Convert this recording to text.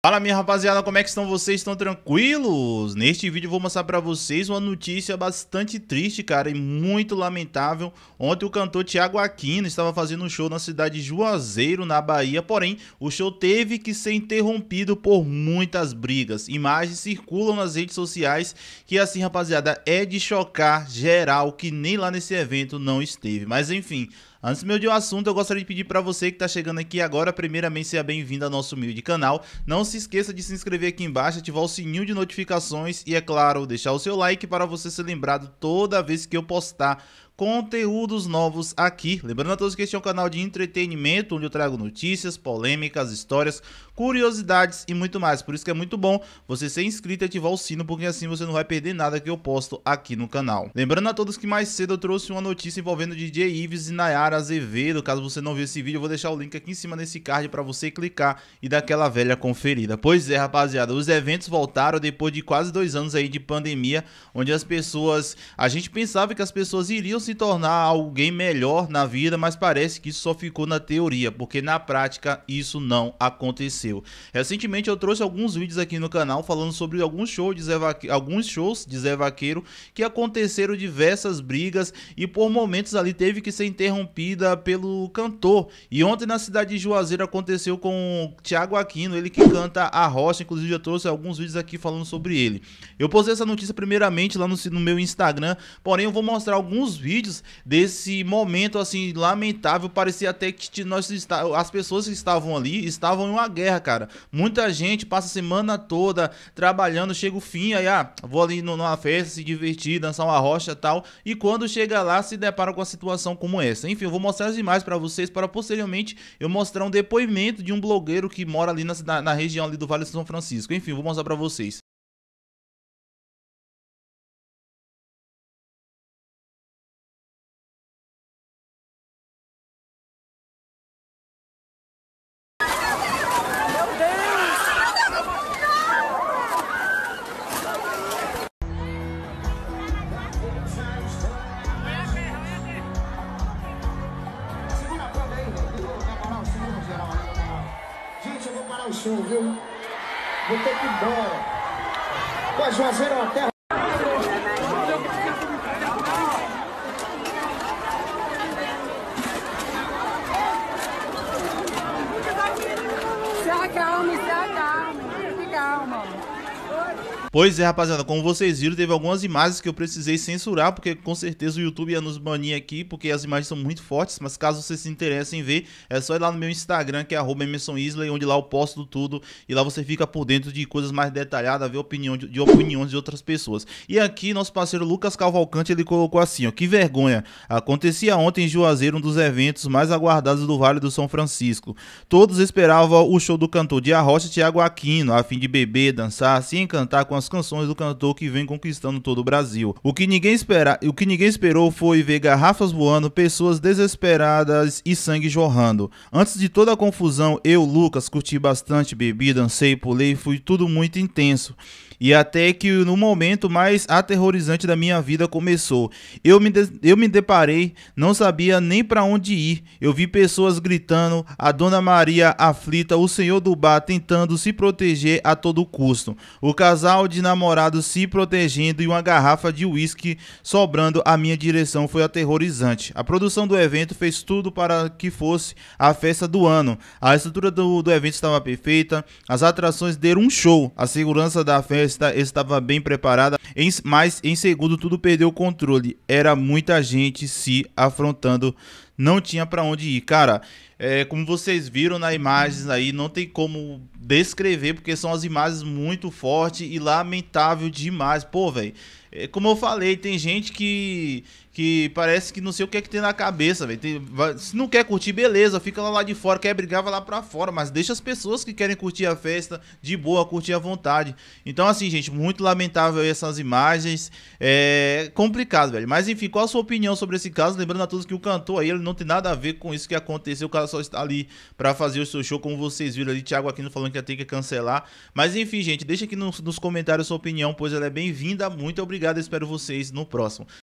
Fala minha rapaziada, como é que estão vocês? Estão tranquilos? Neste vídeo eu vou mostrar pra vocês uma notícia bastante triste, cara, e muito lamentável. Ontem o cantor Tiago Aquino estava fazendo um show na cidade de Juazeiro, na Bahia, porém, o show teve que ser interrompido por muitas brigas. Imagens circulam nas redes sociais que, assim, rapaziada, é de chocar geral, que nem lá nesse evento não esteve. Mas enfim, Antes meu de um assunto, eu gostaria de pedir para você que está chegando aqui agora, primeiramente seja bem-vindo ao nosso humilde canal. Não se esqueça de se inscrever aqui embaixo, ativar o sininho de notificações e, é claro, deixar o seu like para você ser lembrado toda vez que eu postar conteúdos novos aqui. Lembrando a todos que este é um canal de entretenimento, onde eu trago notícias, polêmicas, histórias, curiosidades e muito mais. Por isso que é muito bom você ser inscrito e ativar o sino, porque assim você não vai perder nada que eu posto aqui no canal. Lembrando a todos que mais cedo eu trouxe uma notícia envolvendo DJ Ives e Nayara Azevedo. Caso você não viu esse vídeo, eu vou deixar o link aqui em cima nesse card para você clicar e dar aquela velha conferida. Pois é, rapaziada, os eventos voltaram depois de quase dois anos aí de pandemia, onde as pessoas... A gente pensava que as pessoas iriam se se tornar alguém melhor na vida, mas parece que isso só ficou na teoria, porque na prática isso não aconteceu. Recentemente eu trouxe alguns vídeos aqui no canal falando sobre alguns shows de Zé, alguns shows de Zé Vaqueiro que aconteceram diversas brigas e por momentos ali teve que ser interrompida pelo cantor. E ontem na cidade de Juazeiro aconteceu com o Thiago Aquino, ele que canta a rocha, inclusive eu trouxe alguns vídeos aqui falando sobre ele. Eu postei essa notícia primeiramente lá no, no meu Instagram, porém eu vou mostrar alguns vídeos vídeos desse momento assim lamentável, parecia até que nós as pessoas que estavam ali estavam em uma guerra, cara. Muita gente passa a semana toda trabalhando, chega o fim, aí ah, vou ali numa festa se divertir, dançar uma rocha, tal, e quando chega lá se depara com a situação como essa. Enfim, eu vou mostrar as imagens para vocês para posteriormente eu mostrar um depoimento de um blogueiro que mora ali na, na região ali do Vale do São Francisco. Enfim, vou mostrar para vocês. o som, viu? Vou ter que ir embora. Pois Juazeiro uma terra. Se acalme, se acalme. Fique calma. Pois é, rapaziada, como vocês viram, teve algumas imagens que eu precisei censurar, porque com certeza o YouTube ia nos banir aqui, porque as imagens são muito fortes, mas caso vocês se interessem em ver, é só ir lá no meu Instagram, que é arroba Isley, onde lá eu posto tudo, e lá você fica por dentro de coisas mais detalhadas, ver opinião de, de, opiniões de outras pessoas. E aqui, nosso parceiro Lucas Calvalcante, ele colocou assim, ó, que vergonha, acontecia ontem em Juazeiro um dos eventos mais aguardados do Vale do São Francisco. Todos esperavam o show do cantor de Arrocha Tiago Aquino, a fim de beber, dançar, se encantar, cantar com as canções do cantor que vem conquistando todo o Brasil. O que ninguém, espera, o que ninguém esperou foi ver garrafas voando, pessoas desesperadas e sangue jorrando. Antes de toda a confusão, eu, Lucas, curti bastante, bebi, dancei, pulei, foi tudo muito intenso. E até que no momento mais aterrorizante da minha vida começou. Eu me, eu me deparei, não sabia nem para onde ir. Eu vi pessoas gritando, a Dona Maria aflita, o Senhor do Bar tentando se proteger a todo custo. O cara casal de namorados se protegendo e uma garrafa de uísque sobrando à minha direção foi aterrorizante. A produção do evento fez tudo para que fosse a festa do ano. A estrutura do, do evento estava perfeita, as atrações deram um show, a segurança da festa estava bem preparada, mas em segundo tudo perdeu o controle. Era muita gente se afrontando não tinha para onde ir. Cara, é, como vocês viram na imagens aí, não tem como descrever, porque são as imagens muito fortes e lamentável demais. Pô, velho, é, como eu falei, tem gente que que parece que não sei o que é que tem na cabeça, velho. Se não quer curtir, beleza, fica lá, de fora, quer brigar, vai lá pra fora, mas deixa as pessoas que querem curtir a festa de boa, curtir à vontade. Então, assim, gente, muito lamentável essas imagens. É complicado, velho. Mas enfim, qual a sua opinião sobre esse caso? Lembrando a todos que o cantor aí, ele não tem nada a ver com isso que aconteceu, o cara só está ali pra fazer o seu show, como vocês viram ali, Thiago Aquino falando que ia ter que cancelar. Mas enfim, gente, deixa aqui nos, nos comentários a sua opinião, pois ela é bem-vinda. Muito obrigado obrigado, espero vocês no próximo.